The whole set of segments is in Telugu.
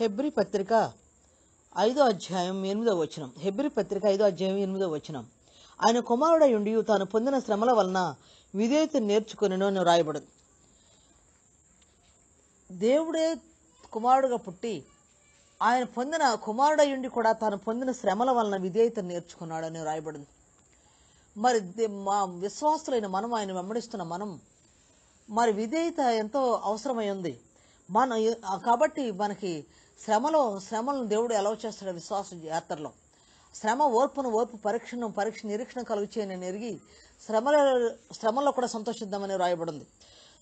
హెబ్రి పత్రిక ఐదో అధ్యాయం ఎనిమిదో వచనం హెబ్రి పత్రిక ఐదో అధ్యాయం ఎనిమిదో వచనం ఆయన కుమారుడై ఉండి తాను పొందిన శ్రమల వలన విధేయత నేర్చుకునేను అని రాయబడింది దేవుడే కుమారుడుగా పుట్టి ఆయన పొందిన కుమారుడై ఉండి కూడా తాను పొందిన శ్రమల వలన విధేయత నేర్చుకున్నాడని రాయబడింది మరి మా విశ్వాసులైన మనం ఆయన వెంబడిస్తున్న మనం మరి విధేయత ఎంతో అవసరమై ఉంది మన కాబట్టి మనకి శ్రమలో శ్రమలను దేవుడు ఎలా చేస్తాడు విశ్వాస యాత్రలో శ్రమ ఓర్పును ఓర్పు పరీక్షను పరీక్ష నిరీక్షణ కలుగు చేయని ఎరిగి శ్రమల శ్రమలో కూడా సంతోషిద్దామని రాయబడింది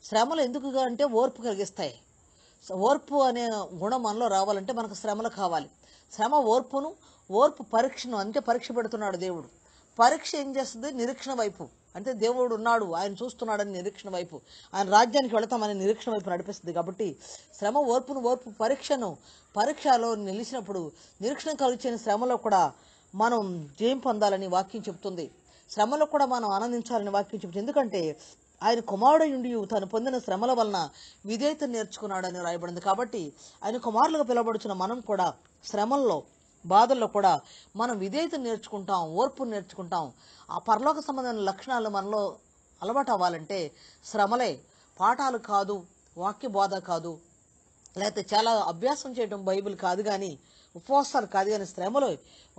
శ్రమలు ఎందుకుగా అంటే ఓర్పు కలిగిస్తాయి ఓర్పు అనే గుణం మనలో రావాలంటే మనకు శ్రమలు కావాలి శ్రమ ఓర్పును ఓర్పు పరీక్షను అంతే పరీక్ష పెడుతున్నాడు దేవుడు పరీక్ష ఏం చేస్తుంది నిరీక్షణ వైపు అంటే దేవుడు ఉన్నాడు ఆయన చూస్తున్నాడని నిరీక్షణ వైపు ఆయన రాజ్యానికి వెళతామని నిరీక్షణ వైపు నడిపిస్తుంది కాబట్టి శ్రమ ఓర్పును ఓర్పు పరీక్షను పరీక్షలో నిలిచినప్పుడు నిరీక్షణ కలిచిన శ్రమలో కూడా మనం జయం పొందాలని వాక్యం చెబుతుంది శ్రమలో కూడా మనం ఆనందించాలని వాక్యం చెబుతుంది ఎందుకంటే ఆయన కుమారుడు తను పొందిన శ్రమల వలన విధేయత నేర్చుకున్నాడని రాయబడింది కాబట్టి ఆయన కుమారులకు పిలబడుచున్న మనం కూడా శ్రమంలో బాధల్లో కూడా మనం విధేయత నేర్చుకుంటాం ఓర్పు నేర్చుకుంటాం ఆ పరలోక సంబంధమైన లక్షణాలు మనలో అలవాటు అవ్వాలంటే శ్రమలే పాఠాలు కాదు వాక్య బోధ కాదు లేకపోతే చాలా అభ్యాసం చేయడం బైబిల్ కాదు కానీ ఉపవాసాలు కాదు కానీ శ్రమలు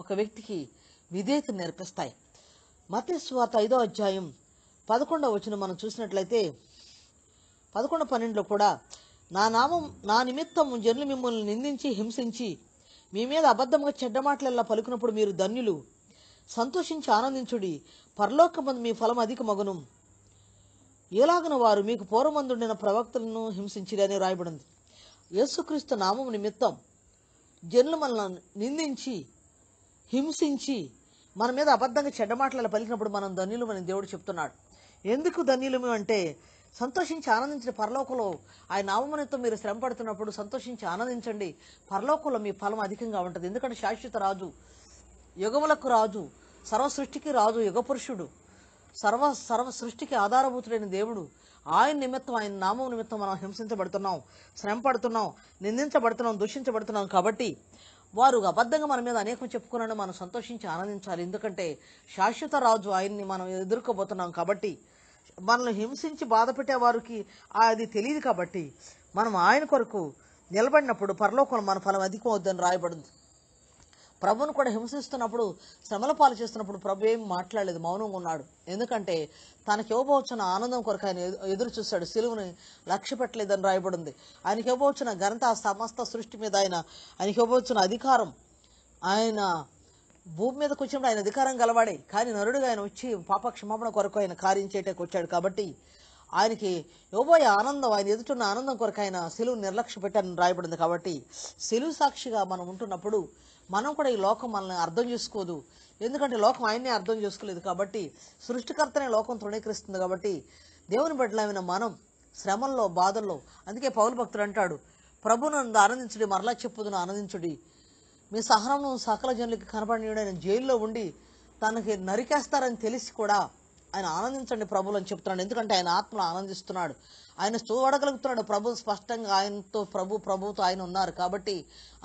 ఒక వ్యక్తికి విధేయత నేర్పిస్తాయి మత స్వార్థ ఐదో అధ్యాయం పదకొండవ వచ్చిన మనం చూసినట్లయితే పదకొండు పన్నెండులో కూడా నా నామం నా నిమిత్తం జనులు మిమ్మల్ని నిందించి హింసించి మీ మీద అబద్ధముగా చెడ్డ మాటలల్లా పలుకునప్పుడు మీరు ధన్యులు సంతోషించి ఆనందించుడి పరలోకమందు మీ ఫలం అధిక మగును ఎలాగన వారు మీకు పూర్వమందుండిన ప్రవక్తలను హింసించిరి అని రాయబడింది యేసుక్రీస్తు నామం నిమిత్తం జనులు మనల్ని నిందించి హింసించి మన మీద అబద్ధంగా చెడ్డ మాటలు పలికినప్పుడు మనం ధన్యులు అని దేవుడు చెప్తున్నాడు ఎందుకు ధన్యులము అంటే సంతోషించి ఆనందించిన పరలోకంలో ఆయన నామనితో మీరు శ్రమ పడుతున్నప్పుడు సంతోషించి ఆనందించండి పరలోకంలో మీ ఫలం అధికంగా ఉంటుంది ఎందుకంటే శాశ్వత రాజు యుగములకు రాజు సర్వ సృష్టికి రాజు యుగపురుషుడు సర్వ సర్వ సృష్టికి ఆధారభూతుడైన దేవుడు ఆయన నిమిత్తం ఆయన నామం నిమిత్తం మనం హింసించబడుతున్నాం శ్రమ పడుతున్నాం నిందించబడుతున్నాం దూషించబడుతున్నాం కాబట్టి వారు అబద్ధంగా మన మీద అనేకం చెప్పుకున్నాను మనం సంతోషించి ఆనందించాలి ఎందుకంటే శాశ్వత రాజు ఆయన్ని మనం ఎదుర్కోబోతున్నాం కాబట్టి మనల్ని హింసించి బాధ పెట్టేవారికి అది తెలియదు కాబట్టి మనం ఆయన కొరకు నిలబడినప్పుడు పరలోకంలో మన ఫలం అధికం అవుద్దని రాయబడింది ప్రభుని కూడా హింసిస్తున్నప్పుడు శ్రమల పాలు చేస్తున్నప్పుడు ప్రభు ఏం మాట్లాడలేదు మౌనంగా ఉన్నాడు ఎందుకంటే తనకి ఇవ్వబోచిన ఆనందం కొరకు ఆయన ఎదురు చూశాడు సెలువుని లక్ష్య పెట్టలేదని రాయబడింది ఆయనకి ఇవ్వబోచిన ఘనత సమస్త సృష్టి మీద ఆయన ఆయనకి ఇవ్వబోచిన అధికారం ఆయన భూమి మీద కూర్చున్నప్పుడు ఆయన అధికారం గలవాడే కానీ నరుడుగా ఆయన వచ్చి పాప క్షమాపణ కొరకు ఆయన కార్యం చేయటానికి వచ్చాడు కాబట్టి ఆయనకి ఇవ్వబోయే ఆనందం ఆయన ఎదుటిన్న ఆనందం కొరకు ఆయన సెలువు నిర్లక్ష్య పెట్టాలని రాయబడింది కాబట్టి సెలువు సాక్షిగా మనం ఉంటున్నప్పుడు మనం కూడా ఈ లోకం మనల్ని అర్థం చేసుకోదు ఎందుకంటే లోకం ఆయన్నే అర్థం చేసుకోలేదు కాబట్టి సృష్టికర్తనే లోకం తృణీకరిస్తుంది కాబట్టి దేవుని బిడ్డలమైన మనం శ్రమల్లో బాధల్లో అందుకే పౌరు భక్తుడు అంటాడు ప్రభును ఆనందించుడి మరలా చెప్పుదును ఆనందించుడి మీ సహనం సకల జనులకి కనబడినడు ఆయన జైల్లో ఉండి తనకి నరికేస్తారని తెలిసి కూడా ఆయన ఆనందించండి ప్రభులు అని చెప్తున్నాడు ఎందుకంటే ఆయన ఆత్మను ఆనందిస్తున్నాడు ఆయన చూడగలుగుతున్నాడు ప్రభు స్పష్టంగా ఆయనతో ప్రభు ప్రభుతో ఆయన ఉన్నారు కాబట్టి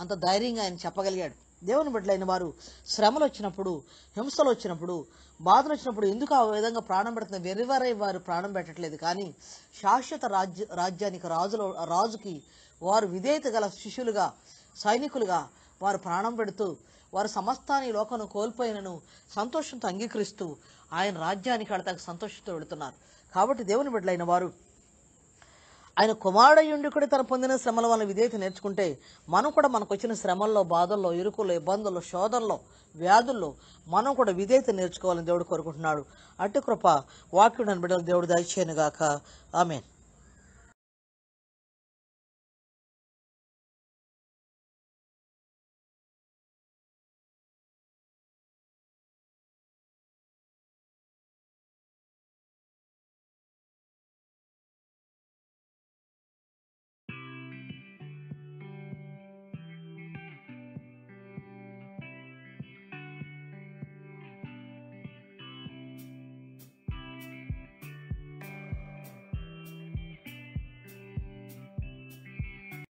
అంత ధైర్యంగా ఆయన చెప్పగలిగాడు దేవుని బిడ్డలైన వారు శ్రమలు వచ్చినప్పుడు హింసలు వచ్చినప్పుడు బాధలు వచ్చినప్పుడు ఎందుకు ఆ విధంగా ప్రాణం పెడుతున్న వెరివరై వారు ప్రాణం పెట్టట్లేదు కానీ శాశ్వత రాజ్య రాజ్యానికి రాజులో రాజుకి వారు విధేయత గల శిష్యులుగా సైనికులుగా వారు ప్రాణం పెడుతూ వారు సమస్తాన్ని లోకను కోల్పోయినను సంతోషంతో అంగీకరిస్తూ ఆయన రాజ్యానికి వెళతాకు సంతోషంతో వెళుతున్నారు కాబట్టి దేవుని బిడ్డలైన వారు ఆయన కుమారుడయ్యుండి కూడా తను పొందిన శ్రమల వల్ల విధేయత నేర్చుకుంటే మనం కూడా మనకు వచ్చిన శ్రమల్లో బాధల్లో ఇరుకుల్లో ఇబ్బందుల్లో శోధనలో వ్యాధుల్లో మనం కూడా విధేయత నేర్చుకోవాలని దేవుడు కోరుకుంటున్నాడు అటు కృప అని బిడ్డలు దేవుడు దయచేయనుగాక ఆమెన్